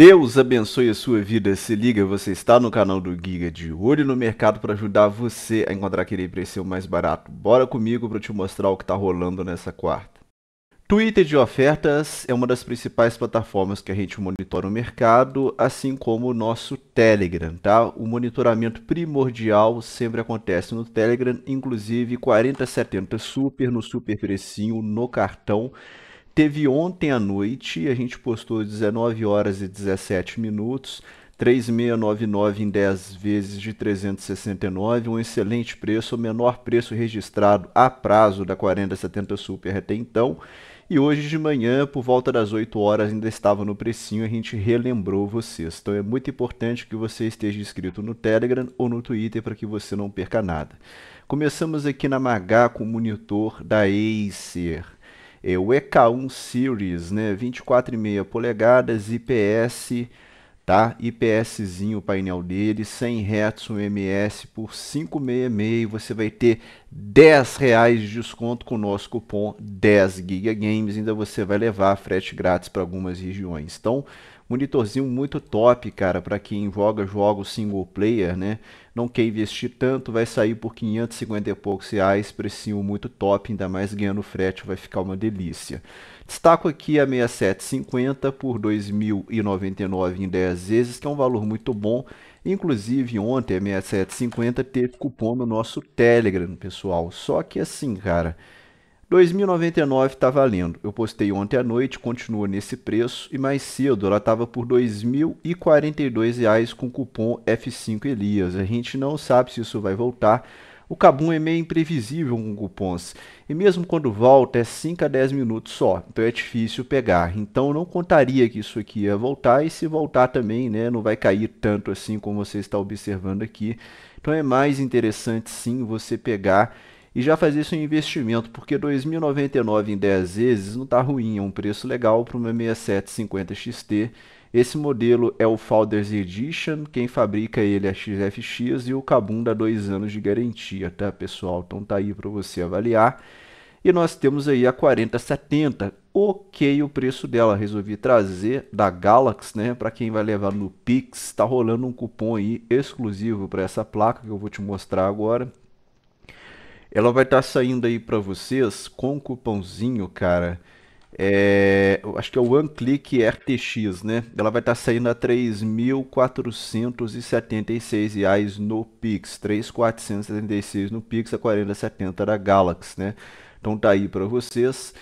Deus abençoe a sua vida. Se liga, você está no canal do Giga de Olho no Mercado para ajudar você a encontrar aquele preço mais barato. Bora comigo para te mostrar o que está rolando nessa quarta. Twitter de ofertas é uma das principais plataformas que a gente monitora o mercado, assim como o nosso Telegram, tá? O monitoramento primordial sempre acontece no Telegram, inclusive 4070 Super no Super Precinho, no cartão. Teve ontem à noite, a gente postou 19 horas e 17 minutos, 3699 em 10 vezes de 369, um excelente preço, o menor preço registrado a prazo da 4070 Super até então. E hoje de manhã, por volta das 8 horas, ainda estava no precinho, a gente relembrou vocês. Então é muito importante que você esteja inscrito no Telegram ou no Twitter para que você não perca nada. Começamos aqui na Magá com o monitor da Acer é o EK1 Series, né? 24,5 polegadas, IPS, tá? IPSzinho o painel dele, 100 Hz um MS por 566, você vai ter 10 reais de desconto com o nosso cupom 10 gb Games, ainda você vai levar frete grátis para algumas regiões. Então, Monitorzinho muito top, cara, para quem joga jogos single player, né? Não quer investir tanto, vai sair por 550 e poucos reais, precinho muito top, ainda mais ganhando frete, vai ficar uma delícia. Destaco aqui a 6750 por 2.099 em 10 vezes, que é um valor muito bom. Inclusive, ontem a 6750 teve cupom no nosso Telegram, pessoal. Só que assim, cara... 2.099 está valendo. Eu postei ontem à noite, continua nesse preço e mais cedo ela estava por R$ 2.042 com cupom F5 Elias. A gente não sabe se isso vai voltar. O Cabum é meio imprevisível com cupons e mesmo quando volta é 5 a 10 minutos só, então é difícil pegar. Então não contaria que isso aqui ia voltar e se voltar também, né, não vai cair tanto assim como você está observando aqui. Então é mais interessante sim você pegar e já fazer isso um investimento, porque 2.099 em 10 vezes não está ruim, é um preço legal para uma 6750 XT. Esse modelo é o Founders Edition, quem fabrica ele é a XFX e o Kabum dá dois anos de garantia, tá pessoal? Então tá aí para você avaliar. E nós temos aí a 4070, ok o preço dela, resolvi trazer da Galaxy, né, para quem vai levar no Pix, tá rolando um cupom aí exclusivo para essa placa que eu vou te mostrar agora. Ela vai estar tá saindo aí para vocês com um cupomzinho, cara. É, acho que é o One Click RTX, né? Ela vai estar tá saindo a R$ 3.476 no Pix, 3.476 no Pix, a 4070 da Galaxy, né? Então tá aí para vocês.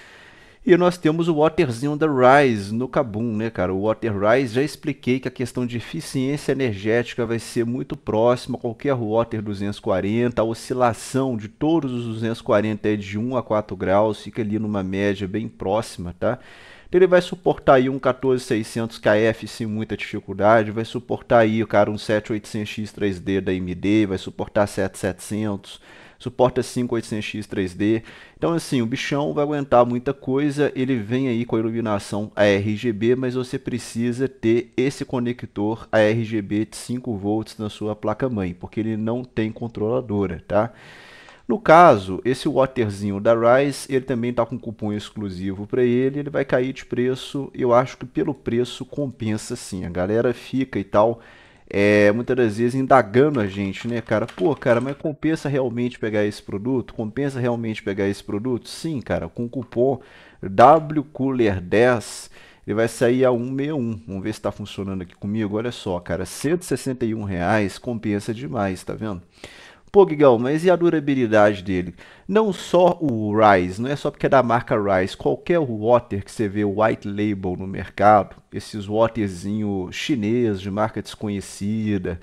E nós temos o Waterzinho the Rise no Kabum, né, cara? O Water Rise, já expliquei que a questão de eficiência energética vai ser muito próxima a qualquer Water 240. A oscilação de todos os 240 é de 1 a 4 graus, fica ali numa média bem próxima, tá? Então ele vai suportar aí um 14600 KF sem muita dificuldade, vai suportar aí, cara, um 7800X 3D da AMD, vai suportar 7700 suporta 5800X 3D. Então assim, o bichão vai aguentar muita coisa, ele vem aí com a iluminação ARGB, mas você precisa ter esse conector ARGB de 5V na sua placa-mãe, porque ele não tem controladora, tá? No caso, esse waterzinho da Rise, ele também está com cupom exclusivo para ele, ele vai cair de preço, eu acho que pelo preço compensa sim, a galera fica e tal é, muitas das vezes indagando a gente, né, cara? Pô, cara, mas compensa realmente pegar esse produto? Compensa realmente pegar esse produto? Sim, cara, com o cupom WCooler10 ele vai sair a 161. Vamos ver se está funcionando aqui comigo. Olha só, cara, 161 reais compensa demais, tá vendo? Pô, Guigão, mas e a durabilidade dele? Não só o Rise, não é só porque é da marca Rise, qualquer water que você vê white label no mercado, esses waterzinho chinês de marca desconhecida,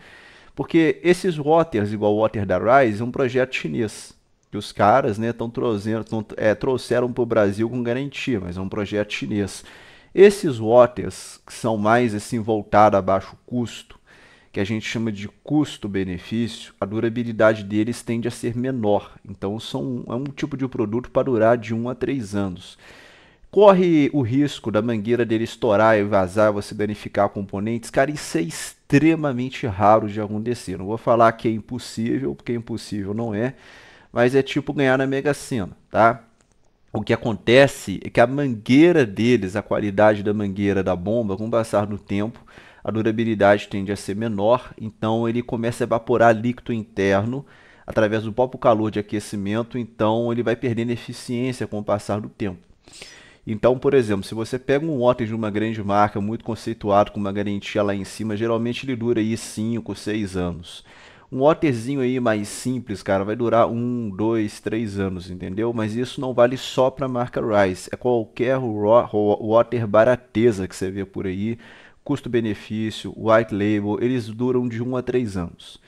porque esses waters, igual o water da Rise, é um projeto chinês que os caras né, trazendo, tão, é, trouxeram para o Brasil com garantia, mas é um projeto chinês. Esses waters que são mais assim voltados a baixo custo, que a gente chama de custo-benefício, a durabilidade deles tende a ser menor. Então, são, é um tipo de produto para durar de 1 a 3 anos. Corre o risco da mangueira dele estourar e vazar, você danificar componentes. Cara, isso é extremamente raro de acontecer. Não vou falar que é impossível, porque impossível não é, mas é tipo ganhar na Mega Sena, tá? o que acontece é que a mangueira deles, a qualidade da mangueira da bomba, com o passar do tempo, a durabilidade tende a ser menor, então ele começa a evaporar líquido interno através do próprio calor de aquecimento, então ele vai perdendo eficiência com o passar do tempo. Então, por exemplo, se você pega um ótens de uma grande marca, muito conceituado, com uma garantia lá em cima, geralmente ele dura aí 5, 6 anos. Um waterzinho aí mais simples, cara, vai durar um, dois, três anos, entendeu? Mas isso não vale só para a marca Rice. É qualquer water barateza que você vê por aí, custo-benefício, white label, eles duram de um a três anos.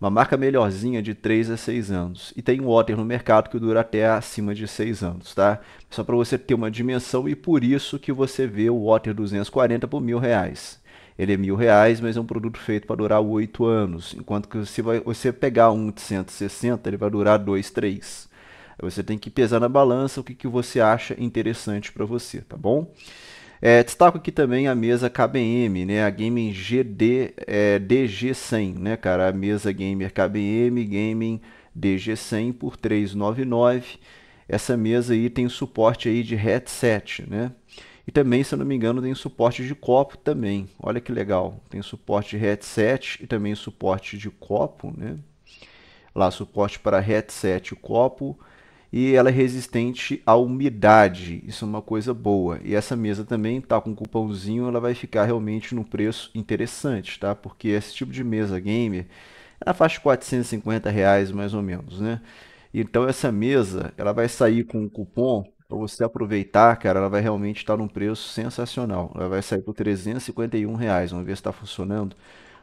Uma marca melhorzinha de três a seis anos. E tem water no mercado que dura até acima de seis anos, tá? Só para você ter uma dimensão e por isso que você vê o water 240 por mil reais ele é mil reais, mas é um produto feito para durar oito anos. Enquanto que você você pegar um de 160, ele vai durar dois, três. Você tem que pesar na balança o que, que você acha interessante para você, tá bom? É, destaco aqui também a mesa KBM, né? A Gaming GD é, DG100, né, cara? A mesa gamer KBM, Gaming DG100 por 399. Essa mesa aí tem suporte aí de headset, né? E também, se eu não me engano, tem suporte de copo também. Olha que legal. Tem suporte de headset e também suporte de copo, né? Lá, suporte para headset e copo. E ela é resistente à umidade. Isso é uma coisa boa. E essa mesa também tá com um cupomzinho, ela vai ficar realmente num preço interessante, tá? Porque esse tipo de mesa gamer é na faixa de 450 reais mais ou menos, né? Então essa mesa, ela vai sair com um cupom então você aproveitar, cara, ela vai realmente estar tá num preço sensacional. Ela vai sair por 351 reais. Vamos ver se está funcionando.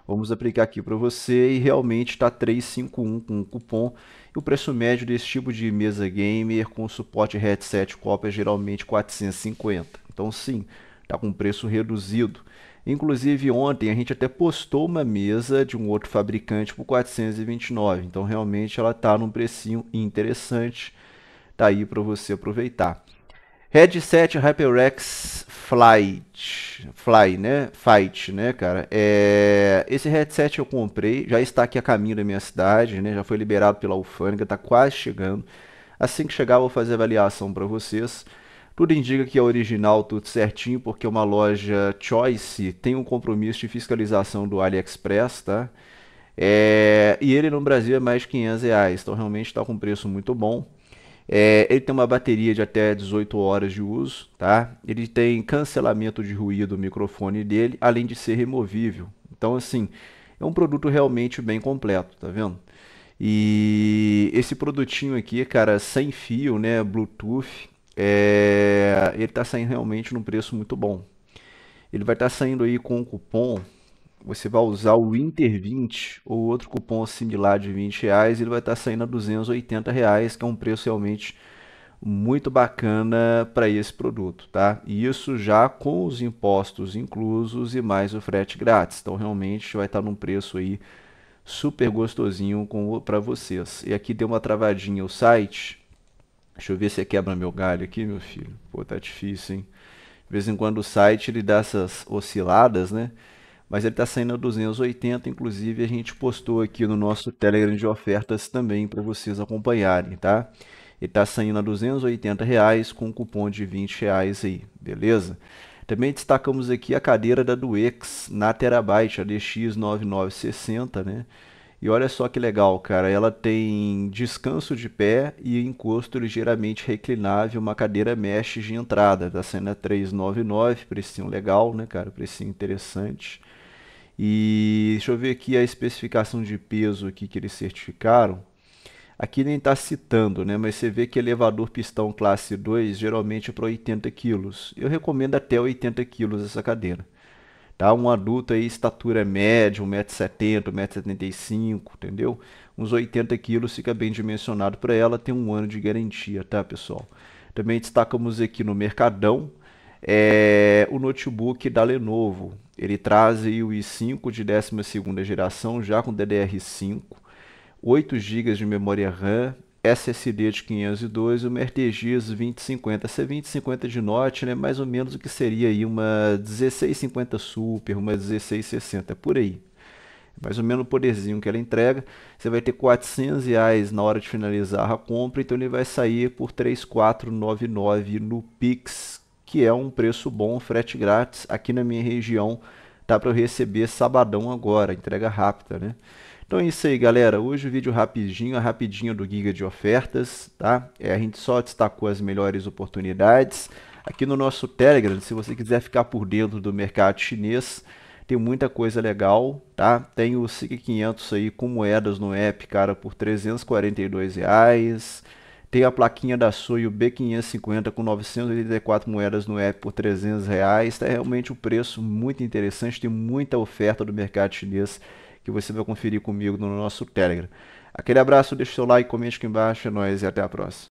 Vamos aplicar aqui para você e realmente está 351 com o cupom. E o preço médio desse tipo de mesa gamer com suporte headset cópia é geralmente 450. Então sim, está com preço reduzido. Inclusive ontem a gente até postou uma mesa de um outro fabricante por 429. Então realmente ela está num precinho interessante tá aí para você aproveitar. Headset HyperX Flight, Fly, né? Fight, né, cara? É, esse headset eu comprei, já está aqui a caminho da minha cidade, né? Já foi liberado pela alfândega, tá quase chegando. Assim que chegar, vou fazer avaliação para vocês. Tudo indica que é original, tudo certinho, porque é uma loja Choice tem um compromisso de fiscalização do AliExpress, tá? É, e ele no Brasil é mais de 500 reais, então realmente está com um preço muito bom. É, ele tem uma bateria de até 18 horas de uso, tá? Ele tem cancelamento de ruído do microfone dele, além de ser removível. Então, assim, é um produto realmente bem completo, tá vendo? E esse produtinho aqui, cara, sem fio, né, Bluetooth, é, ele tá saindo realmente num preço muito bom. Ele vai estar tá saindo aí com um cupom você vai usar o Inter20 ou outro cupom similar de 20 reais, ele vai estar tá saindo a 280 reais, que é um preço realmente muito bacana para esse produto, tá? E isso já com os impostos inclusos e mais o frete grátis. Então realmente vai estar tá num preço aí super gostosinho para vocês. E aqui deu uma travadinha o site. Deixa eu ver se é quebra meu galho aqui, meu filho. Pô, tá difícil, hein? De vez em quando o site ele dá essas osciladas, né? mas ele está saindo a 280, inclusive a gente postou aqui no nosso Telegram de ofertas também para vocês acompanharem, tá? Ele está saindo a 280 reais com um cupom de 20 reais aí, beleza? Também destacamos aqui a cadeira da Duex na Terabyte, a DX9960, né? E olha só que legal, cara. Ela tem descanso de pé e encosto ligeiramente reclinável, uma cadeira mesh de entrada. Da cena 399, precinho legal, né, cara? Precinho interessante. E deixa eu ver aqui a especificação de peso aqui que eles certificaram. Aqui nem está citando, né? mas você vê que elevador pistão classe 2 geralmente é para 80 kg. Eu recomendo até 80 kg essa cadeira tá? Um adulto aí, estatura média, 1,70m, 1,75m, entendeu? Uns 80 quilos fica bem dimensionado para ela, tem um ano de garantia, tá, pessoal? Também destacamos aqui no Mercadão é, o notebook da Lenovo. Ele traz aí o i5 de 12 segunda geração, já com DDR5, 8 GB de memória RAM, SSD de 502 e uma RTX 2050. Essa 2050 de Note é né, mais ou menos o que seria aí uma 1650 Super, uma 1660, por aí. Mais ou menos o poderzinho que ela entrega. Você vai ter 400 reais na hora de finalizar a compra, então ele vai sair por 3499 no Pix, que é um preço bom, frete grátis. Aqui na minha região dá para eu receber sabadão agora, entrega rápida, né? Então é isso aí, galera. Hoje o vídeo rapidinho, a é rapidinho do Giga de Ofertas, tá? É, a gente só destacou as melhores oportunidades. Aqui no nosso Telegram, se você quiser ficar por dentro do mercado chinês, tem muita coisa legal, tá? Tem o SIG 500 aí com moedas no app, cara, por 342 reais. Tem a plaquinha da Soyo B550 com 984 moedas no app por 300 reais. É realmente um preço muito interessante, tem muita oferta do mercado chinês que você vai conferir comigo no nosso Telegram. Aquele abraço, deixa o seu like, comente aqui embaixo, é nóis e até a próxima.